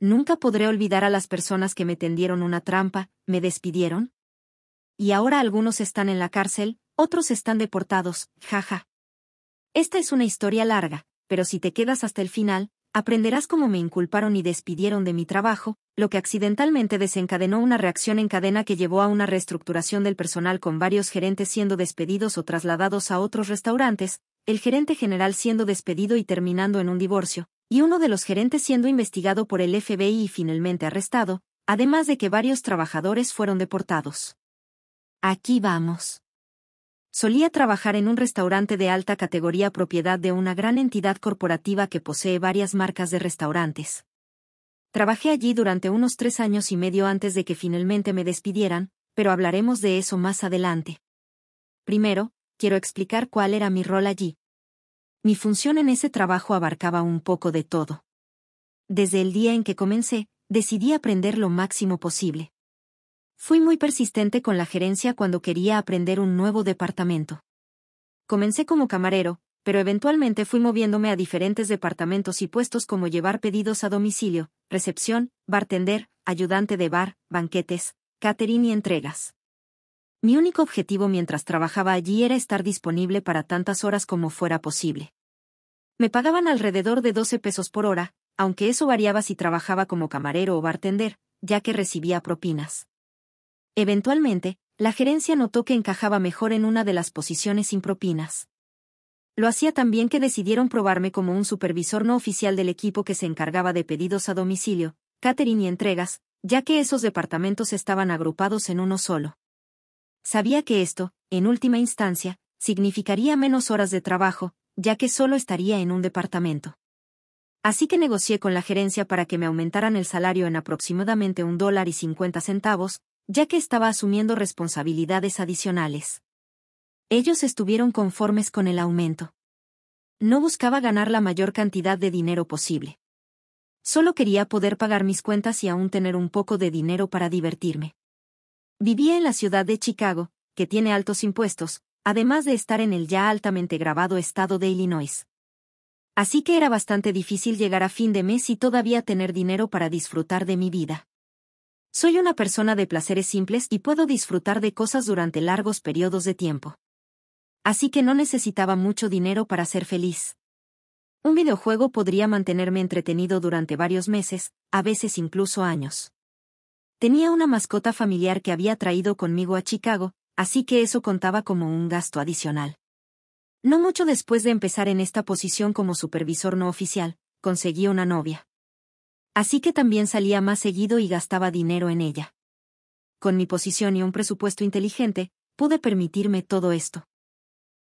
Nunca podré olvidar a las personas que me tendieron una trampa, me despidieron. Y ahora algunos están en la cárcel, otros están deportados, jaja. Esta es una historia larga, pero si te quedas hasta el final, aprenderás cómo me inculparon y despidieron de mi trabajo, lo que accidentalmente desencadenó una reacción en cadena que llevó a una reestructuración del personal con varios gerentes siendo despedidos o trasladados a otros restaurantes, el gerente general siendo despedido y terminando en un divorcio, y uno de los gerentes siendo investigado por el FBI y finalmente arrestado, además de que varios trabajadores fueron deportados. Aquí vamos. Solía trabajar en un restaurante de alta categoría propiedad de una gran entidad corporativa que posee varias marcas de restaurantes. Trabajé allí durante unos tres años y medio antes de que finalmente me despidieran, pero hablaremos de eso más adelante. Primero, quiero explicar cuál era mi rol allí, mi función en ese trabajo abarcaba un poco de todo. Desde el día en que comencé, decidí aprender lo máximo posible. Fui muy persistente con la gerencia cuando quería aprender un nuevo departamento. Comencé como camarero, pero eventualmente fui moviéndome a diferentes departamentos y puestos como llevar pedidos a domicilio, recepción, bartender, ayudante de bar, banquetes, catering y entregas. Mi único objetivo mientras trabajaba allí era estar disponible para tantas horas como fuera posible. Me pagaban alrededor de 12 pesos por hora, aunque eso variaba si trabajaba como camarero o bartender, ya que recibía propinas. Eventualmente, la gerencia notó que encajaba mejor en una de las posiciones sin propinas. Lo hacía también que decidieron probarme como un supervisor no oficial del equipo que se encargaba de pedidos a domicilio, catering y entregas, ya que esos departamentos estaban agrupados en uno solo. Sabía que esto, en última instancia, significaría menos horas de trabajo, ya que solo estaría en un departamento. Así que negocié con la gerencia para que me aumentaran el salario en aproximadamente un dólar y cincuenta centavos, ya que estaba asumiendo responsabilidades adicionales. Ellos estuvieron conformes con el aumento. No buscaba ganar la mayor cantidad de dinero posible. Solo quería poder pagar mis cuentas y aún tener un poco de dinero para divertirme. Vivía en la ciudad de Chicago, que tiene altos impuestos, además de estar en el ya altamente grabado estado de Illinois. Así que era bastante difícil llegar a fin de mes y todavía tener dinero para disfrutar de mi vida. Soy una persona de placeres simples y puedo disfrutar de cosas durante largos periodos de tiempo. Así que no necesitaba mucho dinero para ser feliz. Un videojuego podría mantenerme entretenido durante varios meses, a veces incluso años. Tenía una mascota familiar que había traído conmigo a Chicago, así que eso contaba como un gasto adicional. No mucho después de empezar en esta posición como supervisor no oficial, conseguí una novia. Así que también salía más seguido y gastaba dinero en ella. Con mi posición y un presupuesto inteligente, pude permitirme todo esto.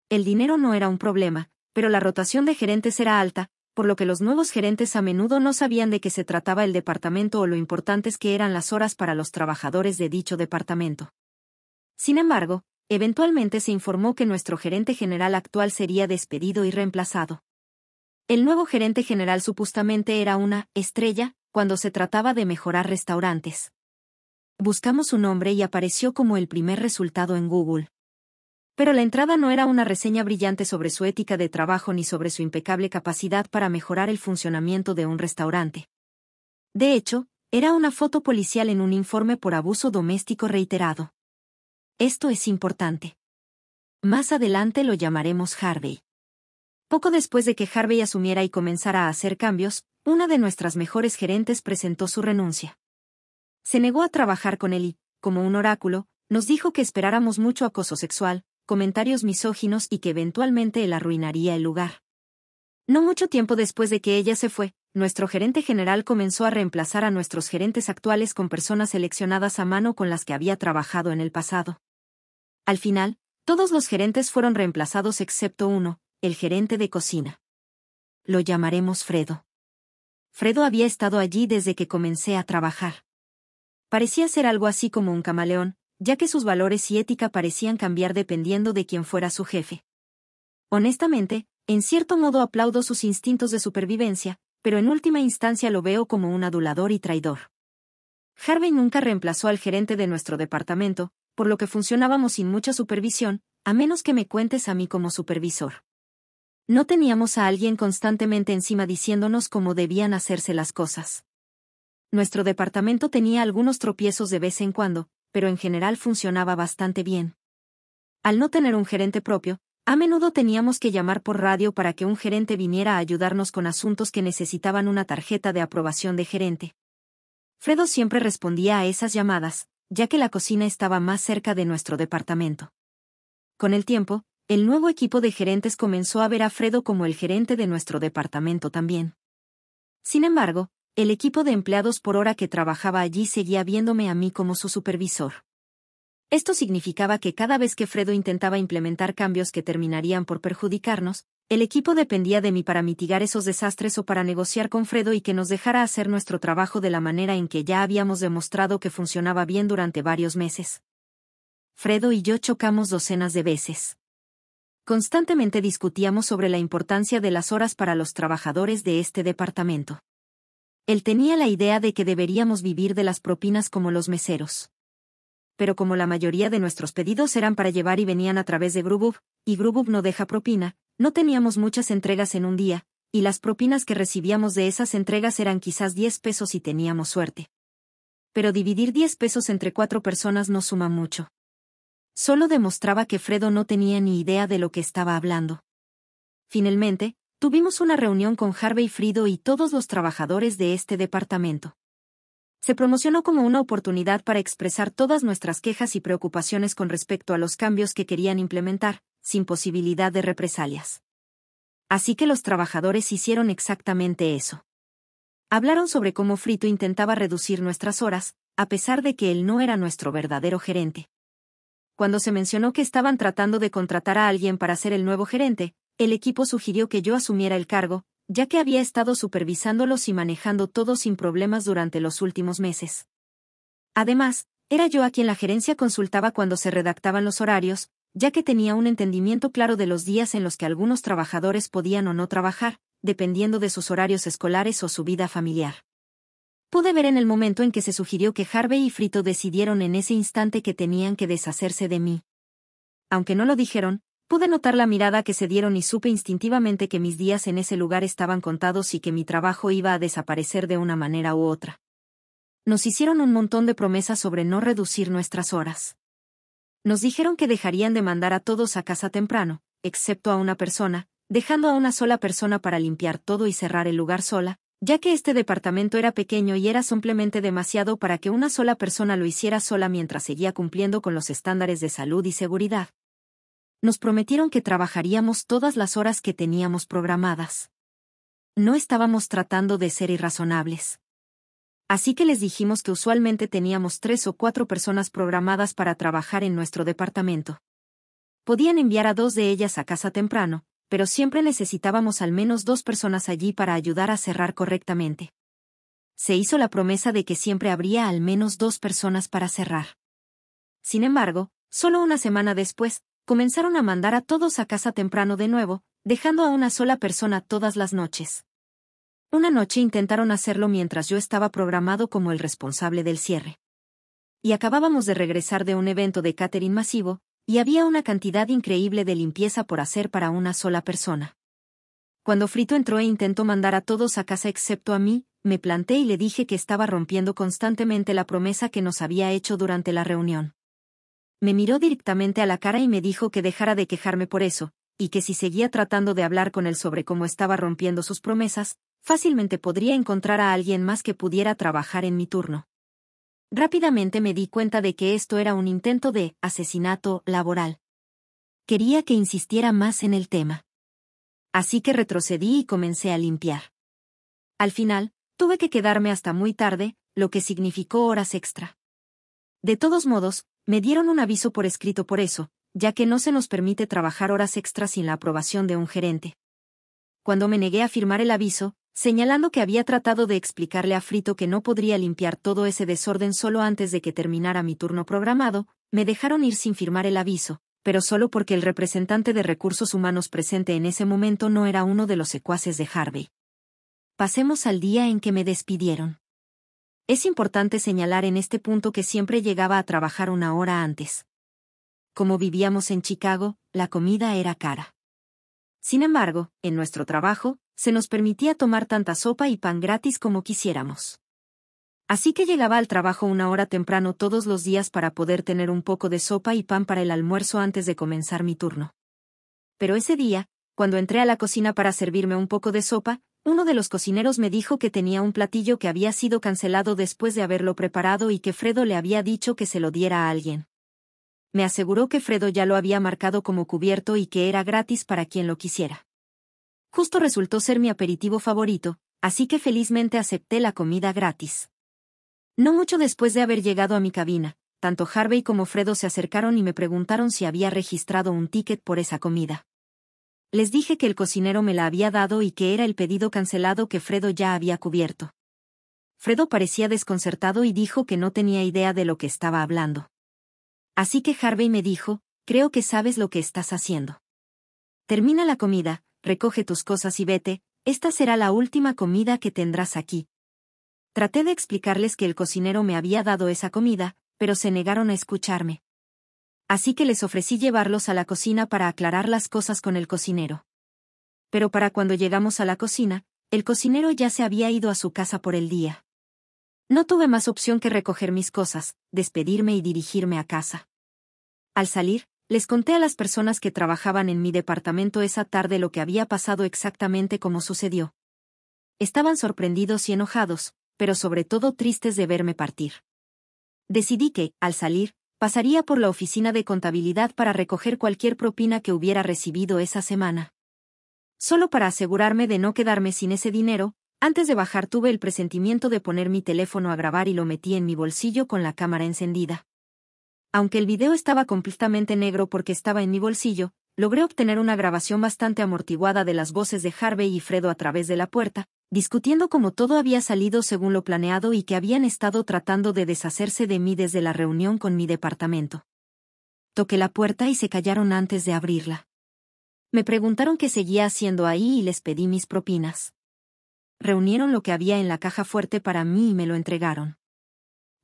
El dinero no era un problema, pero la rotación de gerentes era alta, por lo que los nuevos gerentes a menudo no sabían de qué se trataba el departamento o lo importantes que eran las horas para los trabajadores de dicho departamento. Sin embargo, eventualmente se informó que nuestro gerente general actual sería despedido y reemplazado. El nuevo gerente general supuestamente era una estrella cuando se trataba de mejorar restaurantes. Buscamos su nombre y apareció como el primer resultado en Google. Pero la entrada no era una reseña brillante sobre su ética de trabajo ni sobre su impecable capacidad para mejorar el funcionamiento de un restaurante. De hecho, era una foto policial en un informe por abuso doméstico reiterado. Esto es importante. Más adelante lo llamaremos Harvey. Poco después de que Harvey asumiera y comenzara a hacer cambios, una de nuestras mejores gerentes presentó su renuncia. Se negó a trabajar con él y, como un oráculo, nos dijo que esperáramos mucho acoso sexual, comentarios misóginos y que eventualmente él arruinaría el lugar. No mucho tiempo después de que ella se fue, nuestro gerente general comenzó a reemplazar a nuestros gerentes actuales con personas seleccionadas a mano con las que había trabajado en el pasado. Al final, todos los gerentes fueron reemplazados excepto uno, el gerente de cocina. Lo llamaremos Fredo. Fredo había estado allí desde que comencé a trabajar. Parecía ser algo así como un camaleón, ya que sus valores y ética parecían cambiar dependiendo de quién fuera su jefe. Honestamente, en cierto modo aplaudo sus instintos de supervivencia, pero en última instancia lo veo como un adulador y traidor. Harvey nunca reemplazó al gerente de nuestro departamento, por lo que funcionábamos sin mucha supervisión, a menos que me cuentes a mí como supervisor. No teníamos a alguien constantemente encima diciéndonos cómo debían hacerse las cosas. Nuestro departamento tenía algunos tropiezos de vez en cuando, pero en general funcionaba bastante bien. Al no tener un gerente propio, a menudo teníamos que llamar por radio para que un gerente viniera a ayudarnos con asuntos que necesitaban una tarjeta de aprobación de gerente. Fredo siempre respondía a esas llamadas, ya que la cocina estaba más cerca de nuestro departamento. Con el tiempo, el nuevo equipo de gerentes comenzó a ver a Fredo como el gerente de nuestro departamento también. Sin embargo, el equipo de empleados por hora que trabajaba allí seguía viéndome a mí como su supervisor. Esto significaba que cada vez que Fredo intentaba implementar cambios que terminarían por perjudicarnos, el equipo dependía de mí para mitigar esos desastres o para negociar con Fredo y que nos dejara hacer nuestro trabajo de la manera en que ya habíamos demostrado que funcionaba bien durante varios meses. Fredo y yo chocamos docenas de veces. Constantemente discutíamos sobre la importancia de las horas para los trabajadores de este departamento. Él tenía la idea de que deberíamos vivir de las propinas como los meseros. Pero como la mayoría de nuestros pedidos eran para llevar y venían a través de Grubub, y Grubub no deja propina, no teníamos muchas entregas en un día, y las propinas que recibíamos de esas entregas eran quizás 10 pesos si teníamos suerte. Pero dividir 10 pesos entre cuatro personas no suma mucho. Solo demostraba que Fredo no tenía ni idea de lo que estaba hablando. Finalmente, tuvimos una reunión con Harvey Frido y todos los trabajadores de este departamento. Se promocionó como una oportunidad para expresar todas nuestras quejas y preocupaciones con respecto a los cambios que querían implementar, sin posibilidad de represalias. Así que los trabajadores hicieron exactamente eso. Hablaron sobre cómo Frito intentaba reducir nuestras horas, a pesar de que él no era nuestro verdadero gerente. Cuando se mencionó que estaban tratando de contratar a alguien para ser el nuevo gerente, el equipo sugirió que yo asumiera el cargo, ya que había estado supervisándolos y manejando todo sin problemas durante los últimos meses. Además, era yo a quien la gerencia consultaba cuando se redactaban los horarios, ya que tenía un entendimiento claro de los días en los que algunos trabajadores podían o no trabajar, dependiendo de sus horarios escolares o su vida familiar. Pude ver en el momento en que se sugirió que Harvey y Frito decidieron en ese instante que tenían que deshacerse de mí. Aunque no lo dijeron, pude notar la mirada que se dieron y supe instintivamente que mis días en ese lugar estaban contados y que mi trabajo iba a desaparecer de una manera u otra. Nos hicieron un montón de promesas sobre no reducir nuestras horas. Nos dijeron que dejarían de mandar a todos a casa temprano, excepto a una persona, dejando a una sola persona para limpiar todo y cerrar el lugar sola, ya que este departamento era pequeño y era simplemente demasiado para que una sola persona lo hiciera sola mientras seguía cumpliendo con los estándares de salud y seguridad. Nos prometieron que trabajaríamos todas las horas que teníamos programadas. No estábamos tratando de ser irrazonables. Así que les dijimos que usualmente teníamos tres o cuatro personas programadas para trabajar en nuestro departamento. Podían enviar a dos de ellas a casa temprano, pero siempre necesitábamos al menos dos personas allí para ayudar a cerrar correctamente. Se hizo la promesa de que siempre habría al menos dos personas para cerrar. Sin embargo, solo una semana después, comenzaron a mandar a todos a casa temprano de nuevo, dejando a una sola persona todas las noches. Una noche intentaron hacerlo mientras yo estaba programado como el responsable del cierre. Y acabábamos de regresar de un evento de catering masivo, y había una cantidad increíble de limpieza por hacer para una sola persona. Cuando Frito entró e intentó mandar a todos a casa excepto a mí, me planté y le dije que estaba rompiendo constantemente la promesa que nos había hecho durante la reunión. Me miró directamente a la cara y me dijo que dejara de quejarme por eso, y que si seguía tratando de hablar con él sobre cómo estaba rompiendo sus promesas, fácilmente podría encontrar a alguien más que pudiera trabajar en mi turno. Rápidamente me di cuenta de que esto era un intento de asesinato laboral. Quería que insistiera más en el tema. Así que retrocedí y comencé a limpiar. Al final, tuve que quedarme hasta muy tarde, lo que significó horas extra. De todos modos, me dieron un aviso por escrito por eso, ya que no se nos permite trabajar horas extra sin la aprobación de un gerente. Cuando me negué a firmar el aviso, señalando que había tratado de explicarle a Frito que no podría limpiar todo ese desorden solo antes de que terminara mi turno programado, me dejaron ir sin firmar el aviso, pero solo porque el representante de recursos humanos presente en ese momento no era uno de los secuaces de Harvey. Pasemos al día en que me despidieron. Es importante señalar en este punto que siempre llegaba a trabajar una hora antes. Como vivíamos en Chicago, la comida era cara. Sin embargo, en nuestro trabajo, se nos permitía tomar tanta sopa y pan gratis como quisiéramos. Así que llegaba al trabajo una hora temprano todos los días para poder tener un poco de sopa y pan para el almuerzo antes de comenzar mi turno. Pero ese día, cuando entré a la cocina para servirme un poco de sopa, uno de los cocineros me dijo que tenía un platillo que había sido cancelado después de haberlo preparado y que Fredo le había dicho que se lo diera a alguien. Me aseguró que Fredo ya lo había marcado como cubierto y que era gratis para quien lo quisiera justo resultó ser mi aperitivo favorito, así que felizmente acepté la comida gratis. No mucho después de haber llegado a mi cabina, tanto Harvey como Fredo se acercaron y me preguntaron si había registrado un ticket por esa comida. Les dije que el cocinero me la había dado y que era el pedido cancelado que Fredo ya había cubierto. Fredo parecía desconcertado y dijo que no tenía idea de lo que estaba hablando. Así que Harvey me dijo, creo que sabes lo que estás haciendo. Termina la comida, recoge tus cosas y vete, esta será la última comida que tendrás aquí. Traté de explicarles que el cocinero me había dado esa comida, pero se negaron a escucharme. Así que les ofrecí llevarlos a la cocina para aclarar las cosas con el cocinero. Pero para cuando llegamos a la cocina, el cocinero ya se había ido a su casa por el día. No tuve más opción que recoger mis cosas, despedirme y dirigirme a casa. Al salir, les conté a las personas que trabajaban en mi departamento esa tarde lo que había pasado exactamente como sucedió. Estaban sorprendidos y enojados, pero sobre todo tristes de verme partir. Decidí que, al salir, pasaría por la oficina de contabilidad para recoger cualquier propina que hubiera recibido esa semana. Solo para asegurarme de no quedarme sin ese dinero, antes de bajar tuve el presentimiento de poner mi teléfono a grabar y lo metí en mi bolsillo con la cámara encendida. Aunque el video estaba completamente negro porque estaba en mi bolsillo, logré obtener una grabación bastante amortiguada de las voces de Harvey y Fredo a través de la puerta, discutiendo cómo todo había salido según lo planeado y que habían estado tratando de deshacerse de mí desde la reunión con mi departamento. Toqué la puerta y se callaron antes de abrirla. Me preguntaron qué seguía haciendo ahí y les pedí mis propinas. Reunieron lo que había en la caja fuerte para mí y me lo entregaron.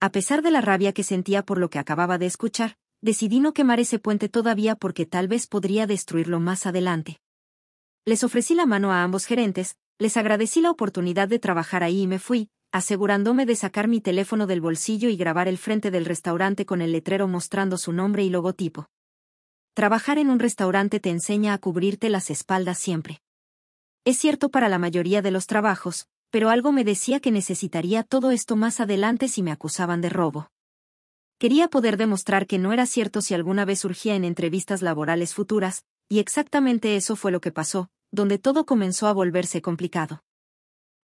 A pesar de la rabia que sentía por lo que acababa de escuchar, decidí no quemar ese puente todavía porque tal vez podría destruirlo más adelante. Les ofrecí la mano a ambos gerentes, les agradecí la oportunidad de trabajar ahí y me fui, asegurándome de sacar mi teléfono del bolsillo y grabar el frente del restaurante con el letrero mostrando su nombre y logotipo. Trabajar en un restaurante te enseña a cubrirte las espaldas siempre. Es cierto para la mayoría de los trabajos, pero algo me decía que necesitaría todo esto más adelante si me acusaban de robo. Quería poder demostrar que no era cierto si alguna vez surgía en entrevistas laborales futuras, y exactamente eso fue lo que pasó, donde todo comenzó a volverse complicado.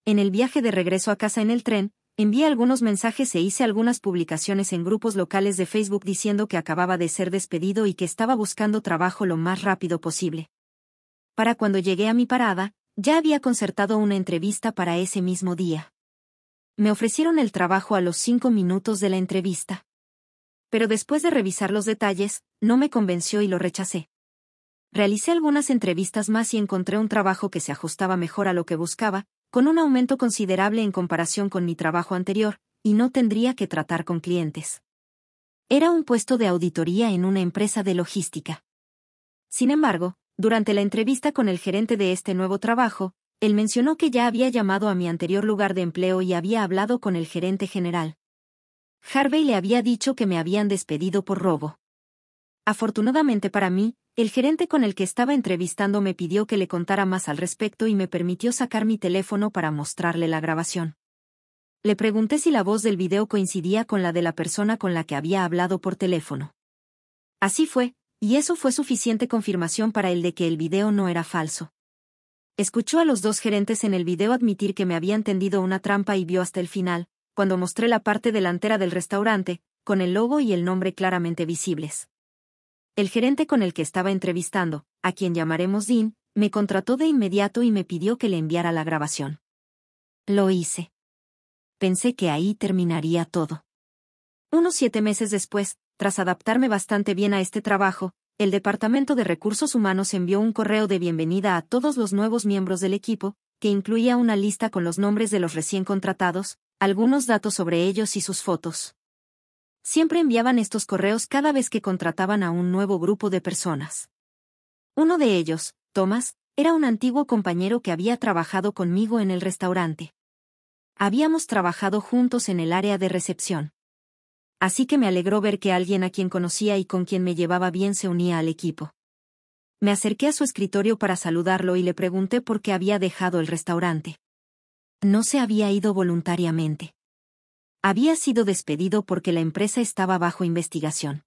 En el viaje de regreso a casa en el tren, envié algunos mensajes e hice algunas publicaciones en grupos locales de Facebook diciendo que acababa de ser despedido y que estaba buscando trabajo lo más rápido posible. Para cuando llegué a mi parada, ya había concertado una entrevista para ese mismo día. Me ofrecieron el trabajo a los cinco minutos de la entrevista. Pero después de revisar los detalles, no me convenció y lo rechacé. Realicé algunas entrevistas más y encontré un trabajo que se ajustaba mejor a lo que buscaba, con un aumento considerable en comparación con mi trabajo anterior, y no tendría que tratar con clientes. Era un puesto de auditoría en una empresa de logística. Sin embargo, durante la entrevista con el gerente de este nuevo trabajo, él mencionó que ya había llamado a mi anterior lugar de empleo y había hablado con el gerente general. Harvey le había dicho que me habían despedido por robo. Afortunadamente para mí, el gerente con el que estaba entrevistando me pidió que le contara más al respecto y me permitió sacar mi teléfono para mostrarle la grabación. Le pregunté si la voz del video coincidía con la de la persona con la que había hablado por teléfono. Así fue, y eso fue suficiente confirmación para él de que el video no era falso. Escuchó a los dos gerentes en el video admitir que me habían tendido una trampa y vio hasta el final, cuando mostré la parte delantera del restaurante, con el logo y el nombre claramente visibles. El gerente con el que estaba entrevistando, a quien llamaremos Dean, me contrató de inmediato y me pidió que le enviara la grabación. Lo hice. Pensé que ahí terminaría todo. Unos siete meses después, tras adaptarme bastante bien a este trabajo, el Departamento de Recursos Humanos envió un correo de bienvenida a todos los nuevos miembros del equipo, que incluía una lista con los nombres de los recién contratados, algunos datos sobre ellos y sus fotos. Siempre enviaban estos correos cada vez que contrataban a un nuevo grupo de personas. Uno de ellos, Thomas, era un antiguo compañero que había trabajado conmigo en el restaurante. Habíamos trabajado juntos en el área de recepción así que me alegró ver que alguien a quien conocía y con quien me llevaba bien se unía al equipo. Me acerqué a su escritorio para saludarlo y le pregunté por qué había dejado el restaurante. No se había ido voluntariamente. Había sido despedido porque la empresa estaba bajo investigación.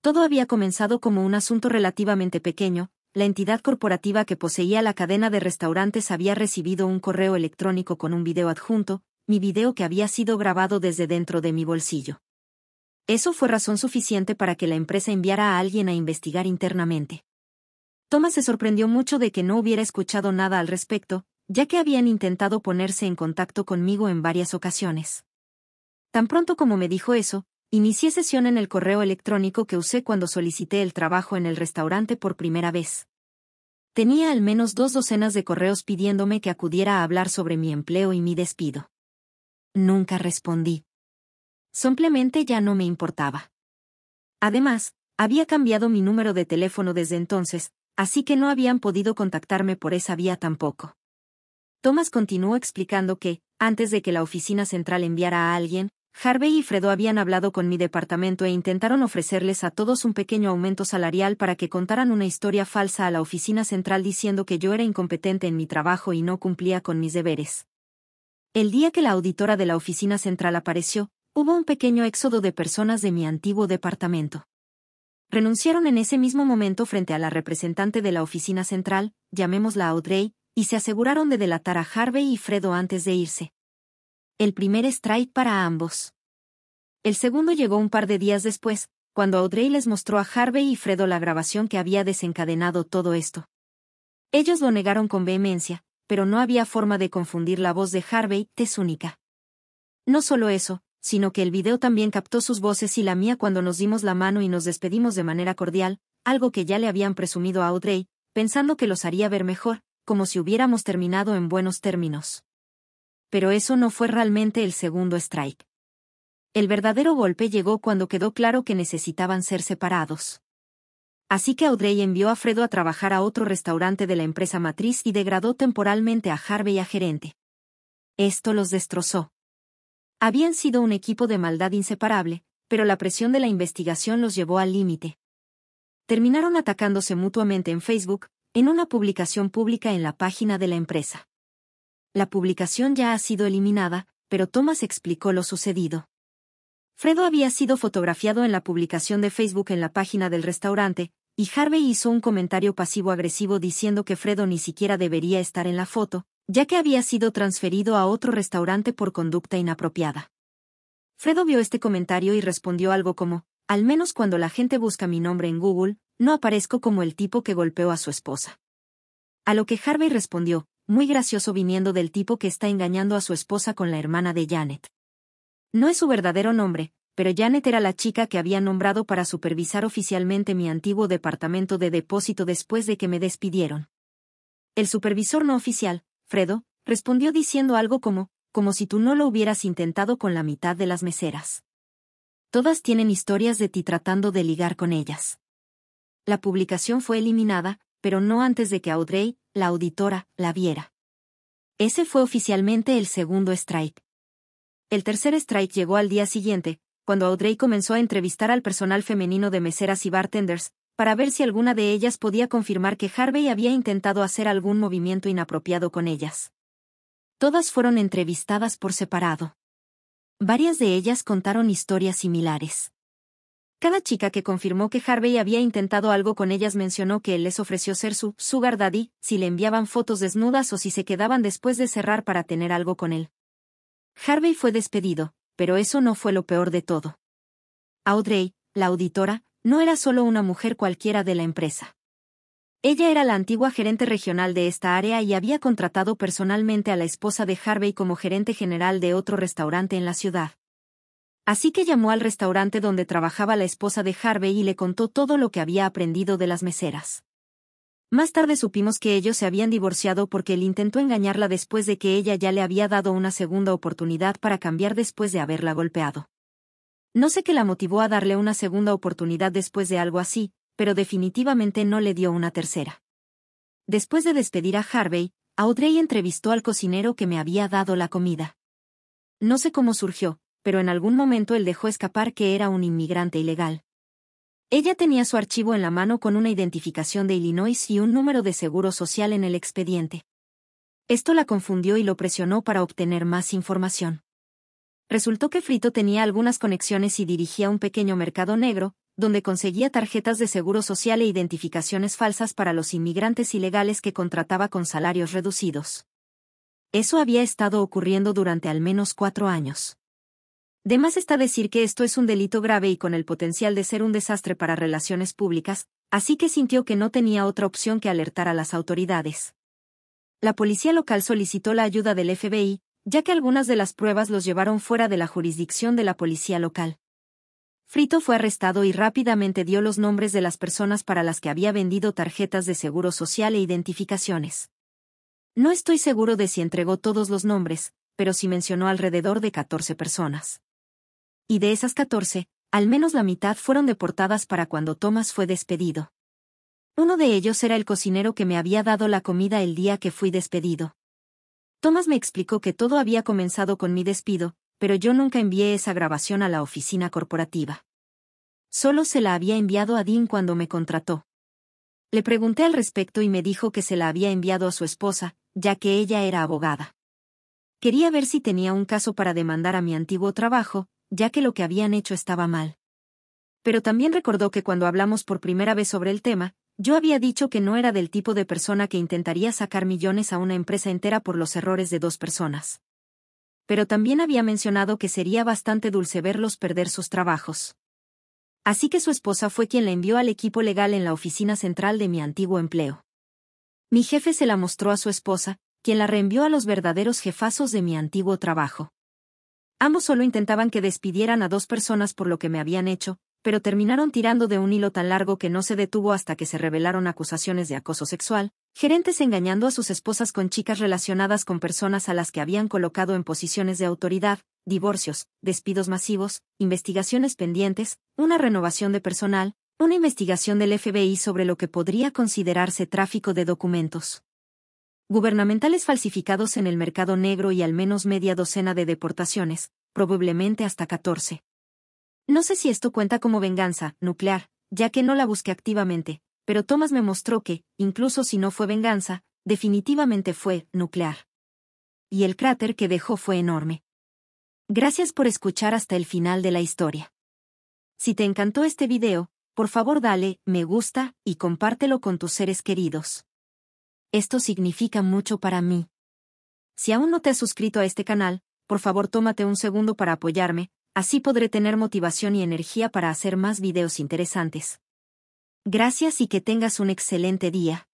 Todo había comenzado como un asunto relativamente pequeño, la entidad corporativa que poseía la cadena de restaurantes había recibido un correo electrónico con un video adjunto, mi video que había sido grabado desde dentro de mi bolsillo. Eso fue razón suficiente para que la empresa enviara a alguien a investigar internamente. Thomas se sorprendió mucho de que no hubiera escuchado nada al respecto, ya que habían intentado ponerse en contacto conmigo en varias ocasiones. Tan pronto como me dijo eso, inicié sesión en el correo electrónico que usé cuando solicité el trabajo en el restaurante por primera vez. Tenía al menos dos docenas de correos pidiéndome que acudiera a hablar sobre mi empleo y mi despido. Nunca respondí. Simplemente ya no me importaba. Además, había cambiado mi número de teléfono desde entonces, así que no habían podido contactarme por esa vía tampoco. Thomas continuó explicando que, antes de que la oficina central enviara a alguien, Harvey y Fredo habían hablado con mi departamento e intentaron ofrecerles a todos un pequeño aumento salarial para que contaran una historia falsa a la oficina central diciendo que yo era incompetente en mi trabajo y no cumplía con mis deberes. El día que la auditora de la oficina central apareció, Hubo un pequeño éxodo de personas de mi antiguo departamento. Renunciaron en ese mismo momento frente a la representante de la oficina central, llamémosla Audrey, y se aseguraron de delatar a Harvey y Fredo antes de irse. El primer strike para ambos. El segundo llegó un par de días después, cuando Audrey les mostró a Harvey y Fredo la grabación que había desencadenado todo esto. Ellos lo negaron con vehemencia, pero no había forma de confundir la voz de Harvey, única. No solo eso, sino que el video también captó sus voces y la mía cuando nos dimos la mano y nos despedimos de manera cordial, algo que ya le habían presumido a Audrey, pensando que los haría ver mejor, como si hubiéramos terminado en buenos términos. Pero eso no fue realmente el segundo strike. El verdadero golpe llegó cuando quedó claro que necesitaban ser separados. Así que Audrey envió a Fredo a trabajar a otro restaurante de la empresa matriz y degradó temporalmente a Harvey a gerente. Esto los destrozó. Habían sido un equipo de maldad inseparable, pero la presión de la investigación los llevó al límite. Terminaron atacándose mutuamente en Facebook, en una publicación pública en la página de la empresa. La publicación ya ha sido eliminada, pero Thomas explicó lo sucedido. Fredo había sido fotografiado en la publicación de Facebook en la página del restaurante, y Harvey hizo un comentario pasivo-agresivo diciendo que Fredo ni siquiera debería estar en la foto, ya que había sido transferido a otro restaurante por conducta inapropiada. Fredo vio este comentario y respondió algo como, al menos cuando la gente busca mi nombre en Google, no aparezco como el tipo que golpeó a su esposa. A lo que Harvey respondió, muy gracioso viniendo del tipo que está engañando a su esposa con la hermana de Janet. No es su verdadero nombre, pero Janet era la chica que había nombrado para supervisar oficialmente mi antiguo departamento de depósito después de que me despidieron. El supervisor no oficial, Fredo, respondió diciendo algo como, como si tú no lo hubieras intentado con la mitad de las meseras. Todas tienen historias de ti tratando de ligar con ellas. La publicación fue eliminada, pero no antes de que Audrey, la auditora, la viera. Ese fue oficialmente el segundo strike. El tercer strike llegó al día siguiente, cuando Audrey comenzó a entrevistar al personal femenino de meseras y bartenders, para ver si alguna de ellas podía confirmar que Harvey había intentado hacer algún movimiento inapropiado con ellas. Todas fueron entrevistadas por separado. Varias de ellas contaron historias similares. Cada chica que confirmó que Harvey había intentado algo con ellas mencionó que él les ofreció ser su sugar daddy si le enviaban fotos desnudas o si se quedaban después de cerrar para tener algo con él. Harvey fue despedido, pero eso no fue lo peor de todo. Audrey, la auditora, no era solo una mujer cualquiera de la empresa. Ella era la antigua gerente regional de esta área y había contratado personalmente a la esposa de Harvey como gerente general de otro restaurante en la ciudad. Así que llamó al restaurante donde trabajaba la esposa de Harvey y le contó todo lo que había aprendido de las meseras. Más tarde supimos que ellos se habían divorciado porque él intentó engañarla después de que ella ya le había dado una segunda oportunidad para cambiar después de haberla golpeado. No sé qué la motivó a darle una segunda oportunidad después de algo así, pero definitivamente no le dio una tercera. Después de despedir a Harvey, Audrey entrevistó al cocinero que me había dado la comida. No sé cómo surgió, pero en algún momento él dejó escapar que era un inmigrante ilegal. Ella tenía su archivo en la mano con una identificación de Illinois y un número de seguro social en el expediente. Esto la confundió y lo presionó para obtener más información. Resultó que Frito tenía algunas conexiones y dirigía un pequeño mercado negro, donde conseguía tarjetas de seguro social e identificaciones falsas para los inmigrantes ilegales que contrataba con salarios reducidos. Eso había estado ocurriendo durante al menos cuatro años. De está decir que esto es un delito grave y con el potencial de ser un desastre para relaciones públicas, así que sintió que no tenía otra opción que alertar a las autoridades. La policía local solicitó la ayuda del FBI, ya que algunas de las pruebas los llevaron fuera de la jurisdicción de la policía local. Frito fue arrestado y rápidamente dio los nombres de las personas para las que había vendido tarjetas de seguro social e identificaciones. No estoy seguro de si entregó todos los nombres, pero sí mencionó alrededor de 14 personas. Y de esas 14, al menos la mitad fueron deportadas para cuando Thomas fue despedido. Uno de ellos era el cocinero que me había dado la comida el día que fui despedido. Thomas me explicó que todo había comenzado con mi despido, pero yo nunca envié esa grabación a la oficina corporativa. Solo se la había enviado a Dean cuando me contrató. Le pregunté al respecto y me dijo que se la había enviado a su esposa, ya que ella era abogada. Quería ver si tenía un caso para demandar a mi antiguo trabajo, ya que lo que habían hecho estaba mal. Pero también recordó que cuando hablamos por primera vez sobre el tema, yo había dicho que no era del tipo de persona que intentaría sacar millones a una empresa entera por los errores de dos personas. Pero también había mencionado que sería bastante dulce verlos perder sus trabajos. Así que su esposa fue quien la envió al equipo legal en la oficina central de mi antiguo empleo. Mi jefe se la mostró a su esposa, quien la reenvió a los verdaderos jefazos de mi antiguo trabajo. Ambos solo intentaban que despidieran a dos personas por lo que me habían hecho, pero terminaron tirando de un hilo tan largo que no se detuvo hasta que se revelaron acusaciones de acoso sexual, gerentes engañando a sus esposas con chicas relacionadas con personas a las que habían colocado en posiciones de autoridad, divorcios, despidos masivos, investigaciones pendientes, una renovación de personal, una investigación del FBI sobre lo que podría considerarse tráfico de documentos gubernamentales falsificados en el mercado negro y al menos media docena de deportaciones, probablemente hasta 14. No sé si esto cuenta como venganza, nuclear, ya que no la busqué activamente, pero Thomas me mostró que, incluso si no fue venganza, definitivamente fue nuclear. Y el cráter que dejó fue enorme. Gracias por escuchar hasta el final de la historia. Si te encantó este video, por favor dale me gusta y compártelo con tus seres queridos. Esto significa mucho para mí. Si aún no te has suscrito a este canal, por favor tómate un segundo para apoyarme, Así podré tener motivación y energía para hacer más videos interesantes. Gracias y que tengas un excelente día.